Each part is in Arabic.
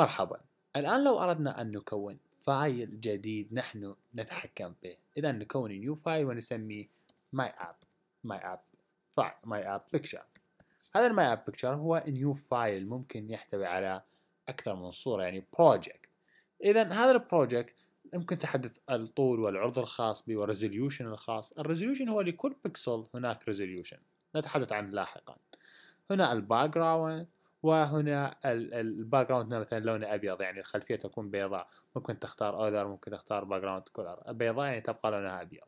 مرحبا الآن لو أردنا أن نكون فايل جديد نحن نتحكم به إذا نكون نيو فايل ونسميه my app my app file my app picture هذا الماي اب بيكتشر هو نيو فايل ممكن يحتوي على اكثر من صوره يعني بروجكت اذا هذا البروجكت يمكن تحدث الطول والعرض الخاص به والريزوليوشن الخاص الريزوليوشن هو لكل بكسل هناك ريزوليوشن نتحدث عنه لاحقا هنا الباك جراوند وهنا الباك جراوند مثلا لونه ابيض يعني الخلفيه تكون بيضاء ممكن تختار اولر ممكن تختار باك جراوند كولر بيضاء يعني تبقى لونها ابيض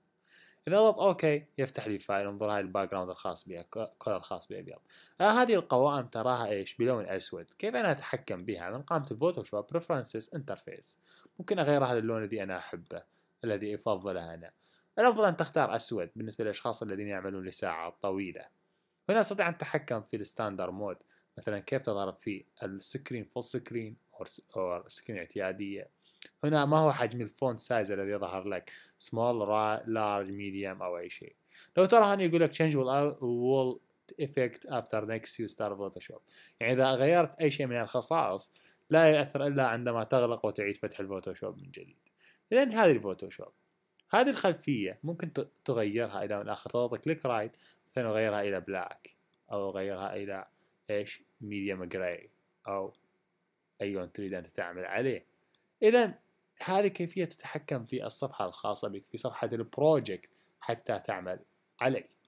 اذا اضغط اوكي يفتح لي فايل انظر هاي الباك جراوند الخاص بها كولر الخاص بها ابيض آه، هذه القوائم تراها ايش بلون اسود كيف انا اتحكم بها من قائمه الفوتوشوب بريفرنسز انترفيس ممكن اغيرها للون الذي انا احبه الذي افضله انا الافضل ان تختار اسود بالنسبه للاشخاص الذين يعملون لساعات طويله هنا استطيع ان اتحكم في الستاندر مود مثلا كيف تضرب في السكرين فول سكرين أو سكرين اعتيادية هنا ما هو حجم الفونت سايز الذي يظهر لك سمول لارج ميديوم أو أي شيء لو ترى هنا يقول لك تشينج وول افكت افتر نكست يو start فوتوشوب يعني إذا غيرت أي شيء من الخصائص لا يؤثر إلا عندما تغلق وتعيد فتح الفوتوشوب من جديد إذا هذه الفوتوشوب هذه الخلفية ممكن تغيرها إلى من آخر تضغط كليك رايت مثلا أغيرها إلى بلاك أو أغيرها إلى ايش ميديا مقراي او اي لون تريد ان تعمل عليه اذا هذه كيفيه تتحكم في الصفحه الخاصه بك في صفحه البروجكت حتى تعمل عليه